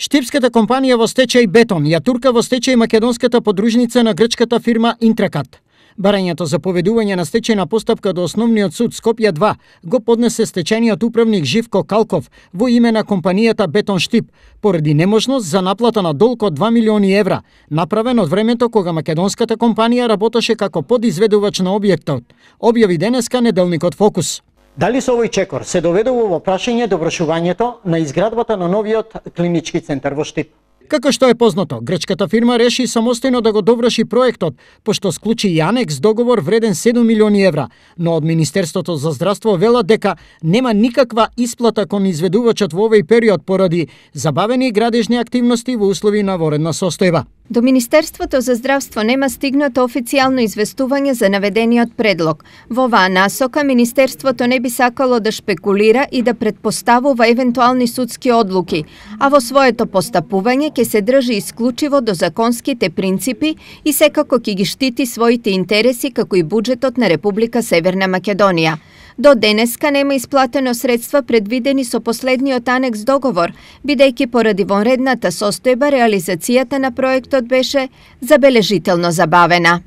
Штипската компанија во стечај Бетон ја турка во стечај македонската подружница на грчката фирма Интракат. Барањето за поведување на стечена постапка до Основниот суд Скопје 2 го поднесе стечениот управник Живко Калков во име на компанијата Бетон Штип поради неможност за наплата на долг од 2 милиони евра, направен од времето кога македонската компанија работеше како подизведувач на објектот, објави денеска неделникот Фокус. Дали со овој чекор се доведува во прашање довршувањето на изградбата на новиот клинички центар во Штип? Како што е познато, грчката фирма реши самостојно да го доврши проектот, пошто склучи и анекс договор вреден 7 милиони евра, но од Министерството за здравство велат дека нема никаква исплата кон изведувачот во овој период поради забавени градежни активности во услови на воредна состојба. До Министерството за здравство нема стигнато официјално известување за наведениот предлог. Во оваа насока, Министерството не би сакало да шпекулира и да предпоставува евентуални судски одлуки, а во своето постапување ќе се држи исклучиво до законските принципи и секако ќе ги штити своите интереси како и буџетот на Република Северна Македонија. До денеска нема исплатено средства предвидени со последниот анекс договор, бидејќи поради вонредната состојба реализацијата на проектот беше забележително забавена.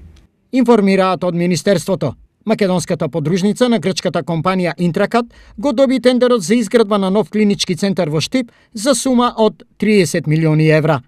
Информираат од Министерството. Македонската подружница на грчката компанија Интракат го доби тендерот за изградба на нов клинички центар во Штип за сума од 30 милиони евра.